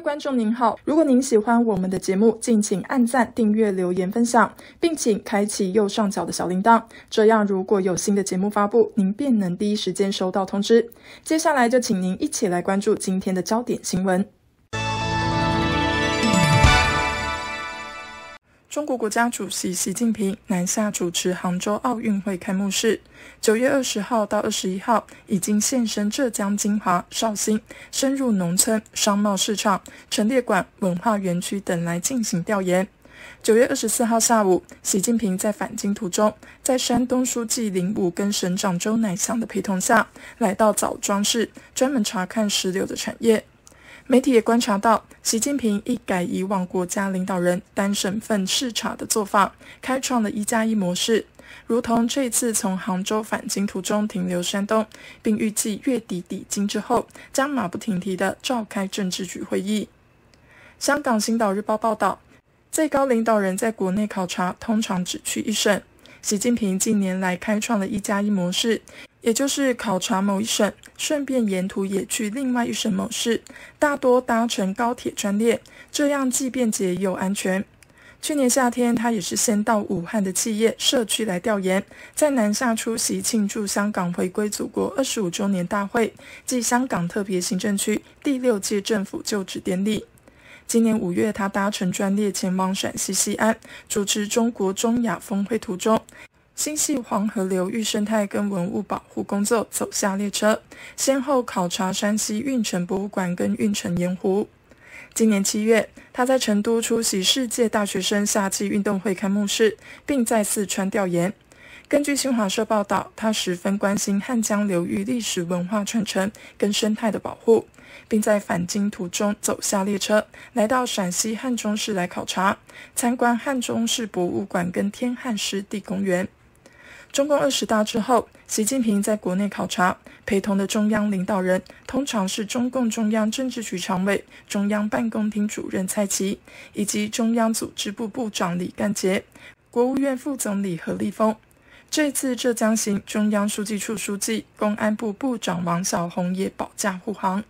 观众您好，如果您喜欢我们的节目，敬请按赞、订阅、留言、分享，并请开启右上角的小铃铛，这样如果有新的节目发布，您便能第一时间收到通知。接下来就请您一起来关注今天的焦点新闻。中国国家主席习近平南下主持杭州奥运会开幕式。九月二十号到二十一号，已经现身浙江金华、绍兴，深入农村、商贸市场、陈列馆、文化园区等来进行调研。九月二十四号下午，习近平在返京途中，在山东书记林武跟省长周乃祥的陪同下来到枣庄市，专门查看石榴的产业。媒体也观察到，习近平一改以往国家领导人单省份视察的做法，开创了“一加一”模式。如同这次从杭州返京途中停留山东，并预计月底抵京之后，将马不停蹄地召开政治局会议。香港《星岛日报》报道，最高领导人在国内考察通常只去一省。习近平近年来开创了“一加一”模式，也就是考察某一省，顺便沿途也去另外一省某市，大多搭乘高铁专列，这样既便捷又安全。去年夏天，他也是先到武汉的企业社区来调研，在南下出席庆祝香港回归祖国二十五周年大会暨香港特别行政区第六届政府就职典礼。今年五月，他搭乘专列前往陕西西安，主持中国中亚峰会途中，心系黄河流域生态跟文物保护工作，走下列车，先后考察山西运城博物馆跟运城盐湖。今年七月，他在成都出席世界大学生夏季运动会开幕式，并在四川调研。根据新华社报道，他十分关心汉江流域历史文化传承跟生态的保护。并在返京途中走下列车，来到陕西汉中市来考察，参观汉中市博物馆跟天汉湿地公园。中共二十大之后，习近平在国内考察，陪同的中央领导人通常是中共中央政治局常委、中央办公厅主任蔡奇，以及中央组织部部长李干杰、国务院副总理何立峰。这次浙江行，中央书记处书记、公安部部长王小洪也保驾护航。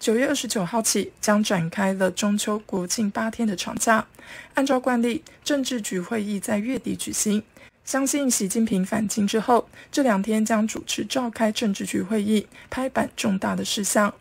九月二十九号起，将展开了中秋国庆八天的长假。按照惯例，政治局会议在月底举行。相信习近平返京之后，这两天将主持召开政治局会议，拍板重大的事项。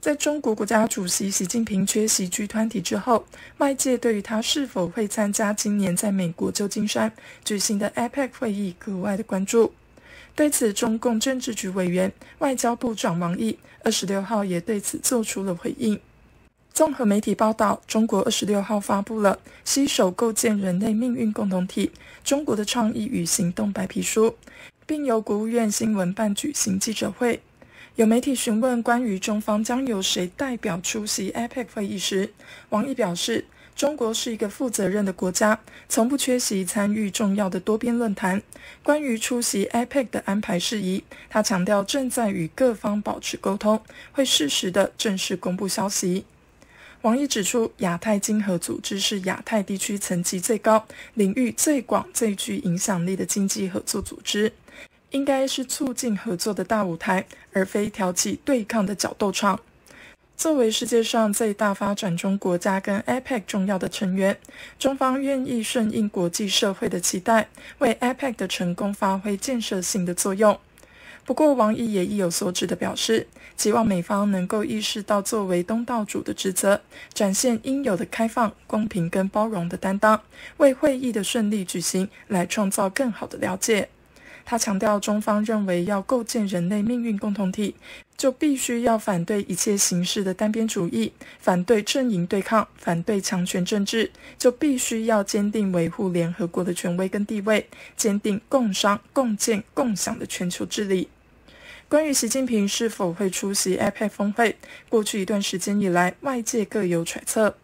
在中国国家主席习近平缺席 g 团体之后，外界对于他是否会参加今年在美国旧金山举行的 APEC 会议格外的关注。对此，中共政治局委员、外交部长王毅二十六号也对此做出了回应。综合媒体报道，中国二十六号发布了《携手构建人类命运共同体：中国的倡议与行动白皮书》，并由国务院新闻办举行记者会。有媒体询问关于中方将由谁代表出席 APEC 会议时，王毅表示。中国是一个负责任的国家，从不缺席参与重要的多边论坛。关于出席 APEC 的安排事宜，他强调正在与各方保持沟通，会适时的正式公布消息。王毅指出，亚太经合组织是亚太地区层级最高、领域最广、最具影响力的经济合作组织，应该是促进合作的大舞台，而非挑起对抗的角斗场。作为世界上最大发展中国家跟 APEC 重要的成员，中方愿意顺应国际社会的期待，为 APEC 的成功发挥建设性的作用。不过，王毅也意有所指地表示，希望美方能够意识到作为东道主的职责，展现应有的开放、公平跟包容的担当，为会议的顺利举行来创造更好的了解。他强调，中方认为要构建人类命运共同体，就必须要反对一切形式的单边主义，反对阵营对抗，反对强权政治，就必须要坚定维护联合国的权威跟地位，坚定共商共建共享的全球治理。关于习近平是否会出席 IPAC 峰会，过去一段时间以来，外界各有揣测。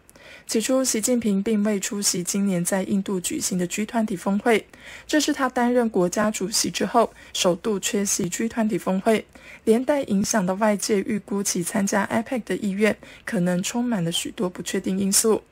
起初，习近平并未出席今年在印度举行的 G 团体峰会，这是他担任国家主席之后首度缺席 G 团体峰会，连带影响到外界预估其参加 IPAC 的意愿，可能充满了许多不确定因素。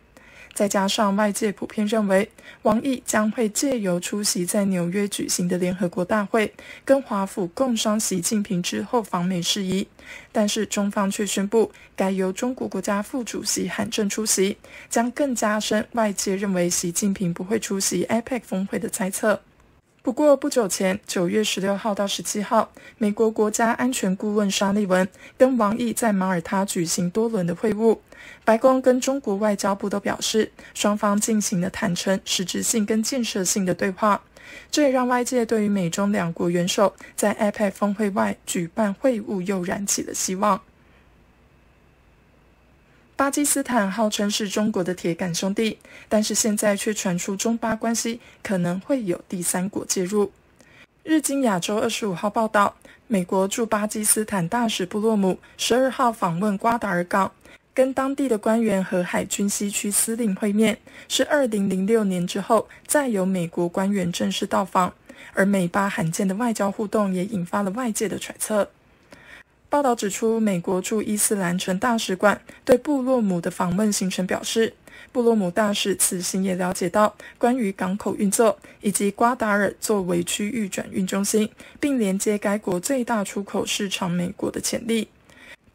再加上外界普遍认为，王毅将会借由出席在纽约举行的联合国大会，跟华府共商习近平之后访美事宜。但是中方却宣布，改由中国国家副主席韩正出席，将更加深外界认为习近平不会出席 IPAC 峰会的猜测。不过不久前，九月十六号到十七号，美国国家安全顾问沙利文跟王毅在马耳他举行多轮的会晤。白宫跟中国外交部都表示，双方进行了坦诚、实质性跟建设性的对话。这也让外界对于美中两国元首在 iPad 峰会外举办会晤又燃起了希望。巴基斯坦号称是中国的铁杆兄弟，但是现在却传出中巴关系可能会有第三国介入。日经亚洲二十五号报道，美国驻巴基斯坦大使布洛姆十二号访问瓜达尔港。跟当地的官员和海军西区司令会面，是2006年之后再有美国官员正式到访，而美巴罕见的外交互动也引发了外界的揣测。报道指出，美国驻伊斯兰城大使馆对布洛姆的访问行程表示，布洛姆大使此行也了解到关于港口运作以及瓜达尔作为区域转运中心，并连接该国最大出口市场美国的潜力。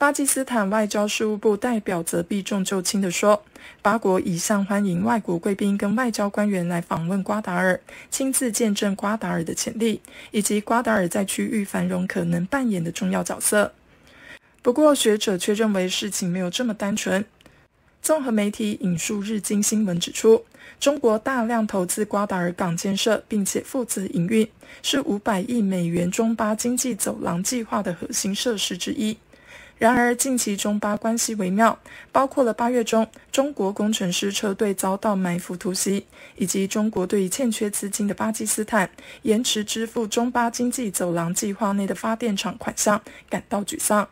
巴基斯坦外交事务部代表则避重就轻地说：“巴国一向欢迎外国贵宾跟外交官员来访问瓜达尔，亲自见证瓜达尔的潜力以及瓜达尔在区域繁荣可能扮演的重要角色。”不过，学者却认为事情没有这么单纯。综合媒体引述《日经新闻》指出，中国大量投资瓜达尔港建设并且负责营运，是五百亿美元中巴经济走廊计划的核心设施之一。然而，近期中巴关系微妙，包括了八月中中国工程师车队遭到埋伏突袭，以及中国对欠缺资金的巴基斯坦延迟支付中巴经济走廊计划内的发电厂款项感到沮丧。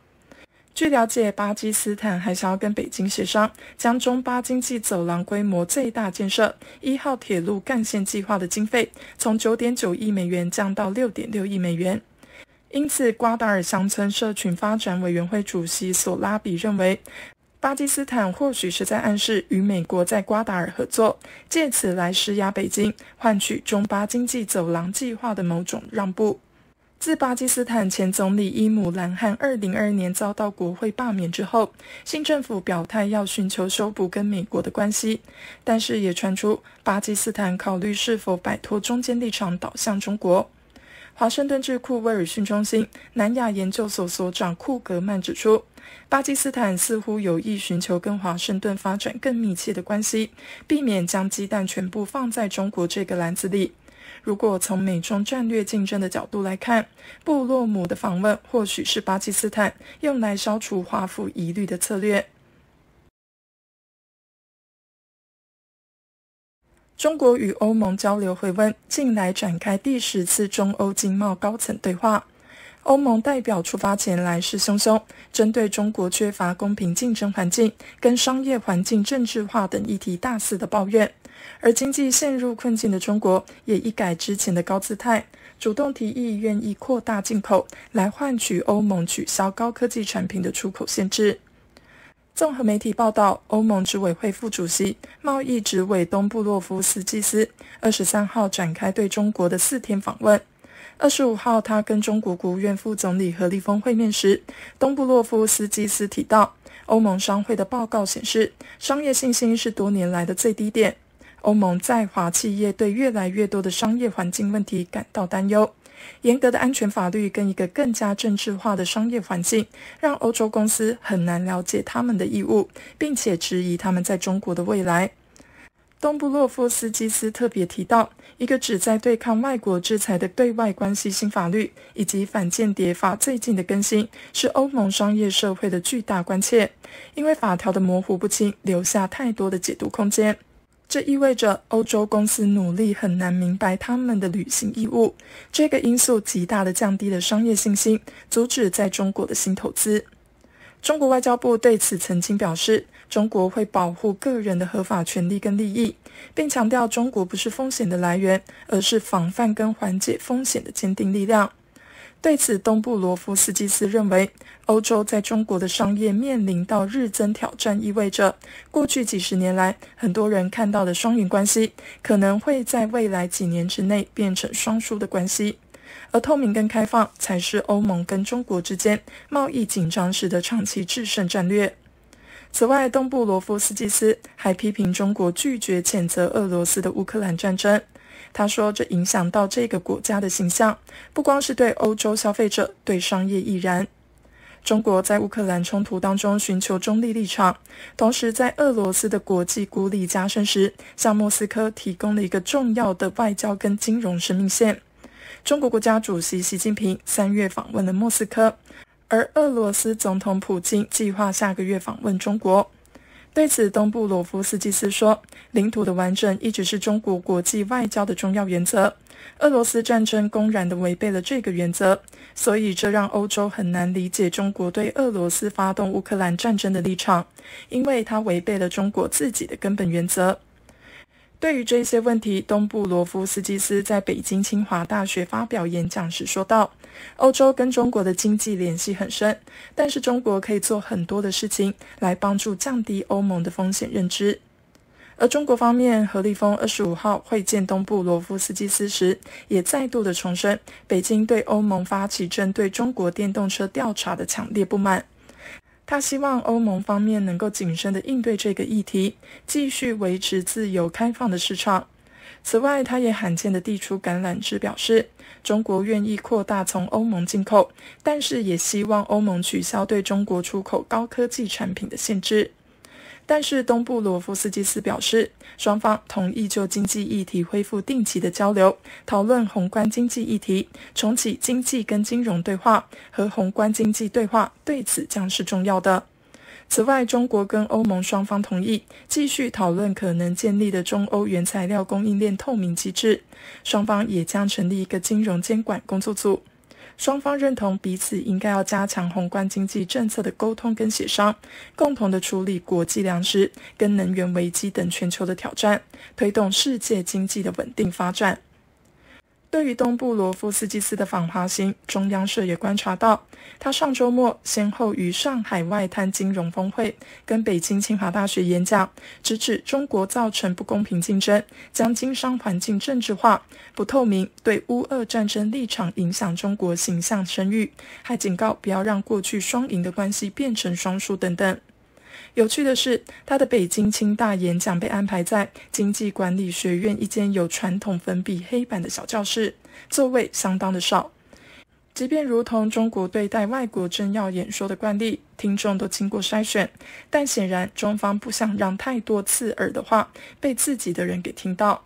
据了解，巴基斯坦还想要跟北京协商，将中巴经济走廊规模最大建设一号铁路干线计划的经费从九点九亿美元降到六点六亿美元。因此，瓜达尔乡村社群发展委员会主席索拉比认为，巴基斯坦或许是在暗示与美国在瓜达尔合作，借此来施压北京，换取中巴经济走廊计划的某种让步。自巴基斯坦前总理伊姆兰汗2022年遭到国会罢免之后，新政府表态要寻求修补跟美国的关系，但是也传出巴基斯坦考虑是否摆脱中间立场，倒向中国。华盛顿智库威尔逊中心南亚研究所所长库格曼指出，巴基斯坦似乎有意寻求跟华盛顿发展更密切的关系，避免将鸡蛋全部放在中国这个篮子里。如果从美中战略竞争的角度来看，布洛姆的访问或许是巴基斯坦用来消除华府疑虑的策略。中国与欧盟交流会温，近来展开第十次中欧经贸高层对话。欧盟代表出发前来势汹汹，针对中国缺乏公平竞争环境、跟商业环境政治化等议题大肆的抱怨。而经济陷入困境的中国也一改之前的高姿态，主动提议愿意扩大进口，来换取欧盟取消高科技产品的出口限制。综合媒体报道，欧盟执委会副主席、贸易执委东布洛夫斯基斯二十三号展开对中国的四天访问。二十五号，他跟中国国务院副总理何立峰会面时，东布洛夫斯基斯提到，欧盟商会的报告显示，商业信心是多年来的最低点。欧盟在华企业对越来越多的商业环境问题感到担忧。严格的安全法律跟一个更加政治化的商业环境，让欧洲公司很难了解他们的义务，并且质疑他们在中国的未来。东布洛夫斯基斯特别提到，一个旨在对抗外国制裁的对外关系新法律，以及反间谍法最近的更新，是欧盟商业社会的巨大关切，因为法条的模糊不清，留下太多的解读空间。这意味着欧洲公司努力很难明白他们的履行义务，这个因素极大地降低了商业信心，阻止在中国的新投资。中国外交部对此曾经表示，中国会保护个人的合法权利跟利益，并强调中国不是风险的来源，而是防范跟缓解风险的坚定力量。对此，东部罗夫斯基斯认为，欧洲在中国的商业面临到日增挑战，意味着过去几十年来很多人看到的双赢关系，可能会在未来几年之内变成双输的关系。而透明跟开放才是欧盟跟中国之间贸易紧张时的长期制胜战略。此外，东部罗夫斯基斯还批评中国拒绝谴责俄罗斯的乌克兰战争。他说：“这影响到这个国家的形象，不光是对欧洲消费者，对商业亦然。中国在乌克兰冲突当中寻求中立立场，同时在俄罗斯的国际孤立加深时，向莫斯科提供了一个重要的外交跟金融生命线。中国国家主席习近平三月访问了莫斯科，而俄罗斯总统普京计划下个月访问中国。”对此，东部罗夫斯基斯说：“领土的完整一直是中国国际外交的重要原则。俄罗斯战争公然地违背了这个原则，所以这让欧洲很难理解中国对俄罗斯发动乌克兰战争的立场，因为它违背了中国自己的根本原则。”对于这些问题，东部罗夫斯基斯在北京清华大学发表演讲时说道：“欧洲跟中国的经济联系很深，但是中国可以做很多的事情来帮助降低欧盟的风险认知。”而中国方面，何立峰二十五号会见东部罗夫斯基斯时，也再度的重申北京对欧盟发起针对中国电动车调查的强烈不满。他希望欧盟方面能够谨慎地应对这个议题，继续维持自由开放的市场。此外，他也罕见地递出橄榄枝，表示中国愿意扩大从欧盟进口，但是也希望欧盟取消对中国出口高科技产品的限制。但是，东部罗夫斯基斯表示，双方同意就经济议题恢复定期的交流，讨论宏观经济议题，重启经济跟金融对话和宏观经济对话，对此将是重要的。此外，中国跟欧盟双方同意继续讨论可能建立的中欧原材料供应链透明机制，双方也将成立一个金融监管工作组。双方认同彼此应该要加强宏观经济政策的沟通跟协商，共同的处理国际粮食跟能源危机等全球的挑战，推动世界经济的稳定发展。对于东部罗夫斯基斯的访华行，中央社也观察到，他上周末先后于上海外滩金融峰会跟北京清华大学演讲，直指中国造成不公平竞争，将经商环境政治化、不透明，对乌俄战争立场影响中国形象声誉，还警告不要让过去双赢的关系变成双输等等。有趣的是，他的北京清大演讲被安排在经济管理学院一间有传统粉笔黑板的小教室，座位相当的少。即便如同中国对待外国政要演说的惯例，听众都经过筛选，但显然中方不想让太多刺耳的话被自己的人给听到。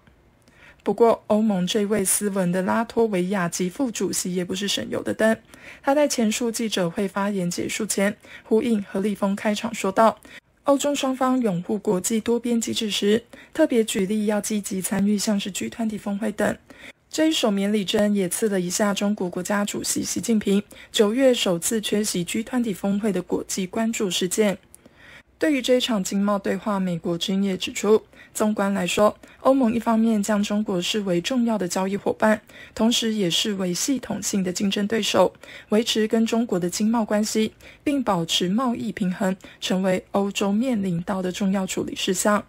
不过，欧盟这位斯文的拉脱维亚籍副主席也不是省油的灯，他在前述记者会发言结束前，呼应何立峰开场说道。欧中双方拥护国际多边机制时，特别举例要积极参与，像是 G 团体峰会等。这一首免礼针也刺了一下中国国家主席习近平九月首次缺席 G 团体峰会的国际关注事件。对于这一场经贸对话，美国军业指出，纵观来说，欧盟一方面将中国视为重要的交易伙伴，同时也是为系统性的竞争对手，维持跟中国的经贸关系，并保持贸易平衡，成为欧洲面临到的重要处理事项。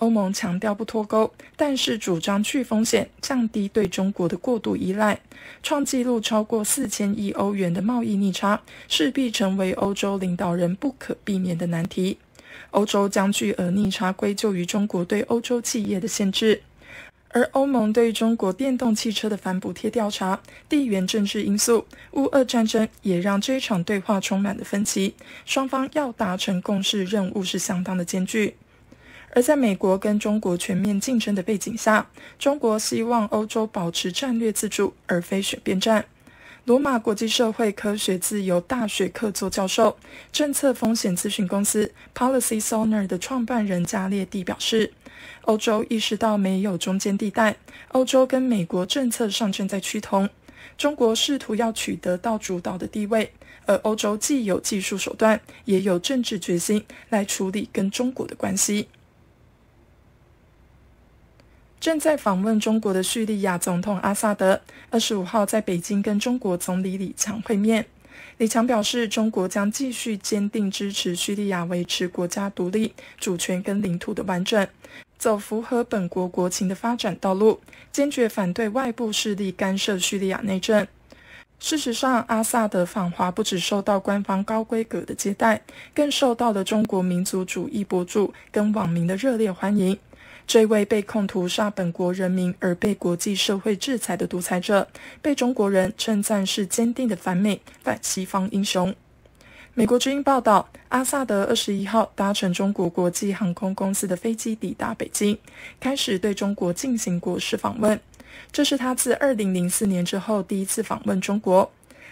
欧盟强调不脱钩，但是主张去风险、降低对中国的过度依赖。创纪录超过四千亿欧元的贸易逆差，势必成为欧洲领导人不可避免的难题。欧洲将巨额逆差归咎于中国对欧洲企业的限制，而欧盟对中国电动汽车的反补贴调查、地缘政治因素、乌俄战争，也让这场对话充满了分歧。双方要达成共识，任务是相当的艰巨。而在美国跟中国全面竞争的背景下，中国希望欧洲保持战略自主，而非选边站。罗马国际社会科学自由大学客座教授、政策风险咨询公司 Policy s o n e r 的创办人加列蒂表示：“欧洲意识到没有中间地带，欧洲跟美国政策上正在趋同。中国试图要取得到主导的地位，而欧洲既有技术手段，也有政治决心来处理跟中国的关系。”正在访问中国的叙利亚总统阿萨德，二十五号在北京跟中国总理李强会面。李强表示，中国将继续坚定支持叙利亚维持国家独立、主权跟领土的完整，走符合本国国情的发展道路，坚决反对外部势力干涉叙利亚内政。事实上，阿萨德访华不只受到官方高规格的接待，更受到了中国民族主义博主跟网民的热烈欢迎。这位被控屠杀本国人民而被国际社会制裁的独裁者，被中国人称赞是坚定的反美、反西方英雄。美国之音报道，阿萨德二十一号搭乘中国国际航空公司的飞机抵达北京，开始对中国进行国事访问。这是他自二零零四年之后第一次访问中国。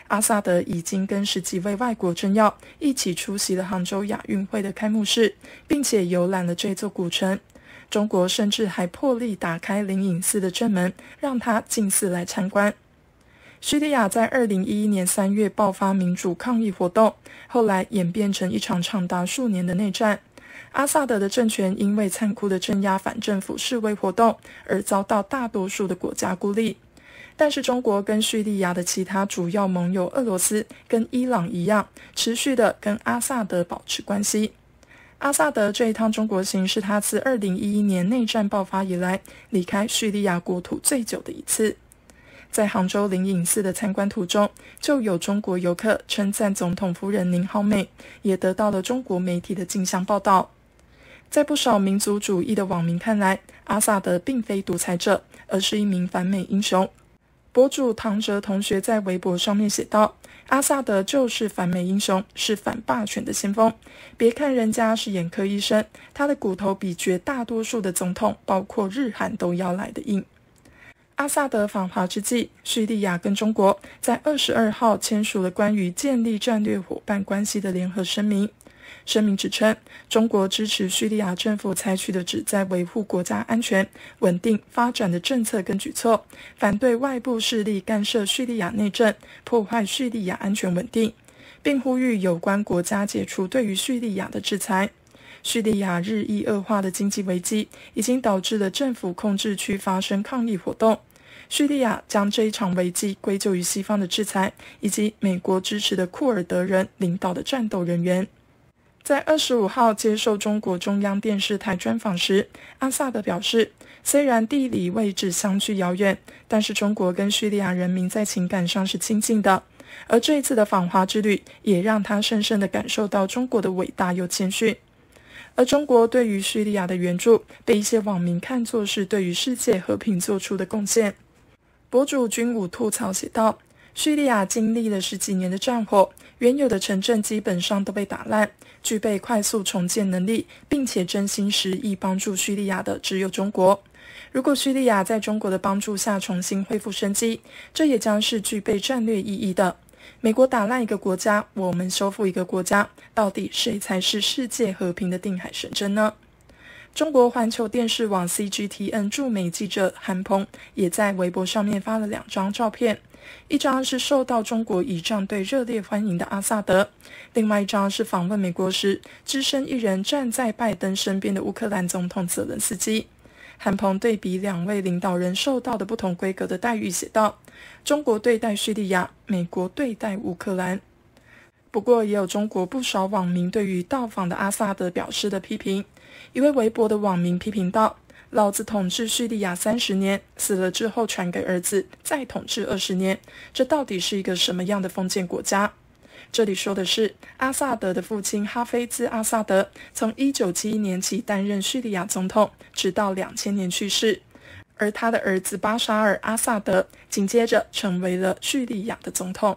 阿萨德已经跟十几位外国政要一起出席了杭州亚运会的开幕式，并且游览了这座古城。中国甚至还破例打开灵隐寺的正门，让他进寺来参观。叙利亚在二零一一年三月爆发民主抗议活动，后来演变成一场长达数年的内战。阿萨德的政权因为残酷的镇压反政府示威活动而遭到大多数的国家孤立，但是中国跟叙利亚的其他主要盟友俄罗斯跟伊朗一样，持续的跟阿萨德保持关系。阿萨德这一趟中国行是他自2011年内战爆发以来离开叙利亚国土最久的一次。在杭州灵隐寺的参观途中，就有中国游客称赞总统夫人林浩美，也得到了中国媒体的镜像报道。在不少民族主义的网民看来，阿萨德并非独裁者，而是一名反美英雄。博主唐哲同学在微博上面写道：“阿萨德就是反美英雄，是反霸权的先锋。别看人家是眼科医生，他的骨头比绝大多数的总统，包括日韩，都要来得硬。”阿萨德访华之际，叙利亚跟中国在二十二号签署了关于建立战略伙伴关系的联合声明。声明指称，中国支持叙利亚政府采取的旨在维护国家安全、稳定发展的政策跟举措，反对外部势力干涉叙利亚内政、破坏叙利亚安全稳定，并呼吁有关国家解除对于叙利亚的制裁。叙利亚日益恶化的经济危机已经导致了政府控制区发生抗议活动。叙利亚将这一场危机归咎于西方的制裁以及美国支持的库尔德人领导的战斗人员。在二十五号接受中国中央电视台专访时，阿萨德表示，虽然地理位置相距遥远，但是中国跟叙利亚人民在情感上是亲近的。而这一次的访华之旅，也让他深深的感受到中国的伟大又谦逊。而中国对于叙利亚的援助，被一些网民看作是对于世界和平做出的贡献。博主军武吐槽写道。叙利亚经历了十几年的战火，原有的城镇基本上都被打烂。具备快速重建能力，并且真心实意帮助叙利亚的只有中国。如果叙利亚在中国的帮助下重新恢复生机，这也将是具备战略意义的。美国打烂一个国家，我们修复一个国家，到底谁才是世界和平的定海神针呢？中国环球电视网 CGTN 驻美记者韩鹏也在微博上面发了两张照片。一张是受到中国仪仗队热烈欢迎的阿萨德，另外一张是访问美国时只身一人站在拜登身边的乌克兰总统泽伦斯基。韩鹏对比两位领导人受到的不同规格的待遇，写道：“中国对待叙利亚，美国对待乌克兰。”不过，也有中国不少网民对于到访的阿萨德表示的批评。一位微博的网民批评道。老子统治叙利亚三十年，死了之后传给儿子，再统治二十年，这到底是一个什么样的封建国家？这里说的是阿萨德的父亲哈菲兹·阿萨德，从一九七一年起担任叙利亚总统，直到两千年去世，而他的儿子巴沙尔·阿萨德紧接着成为了叙利亚的总统。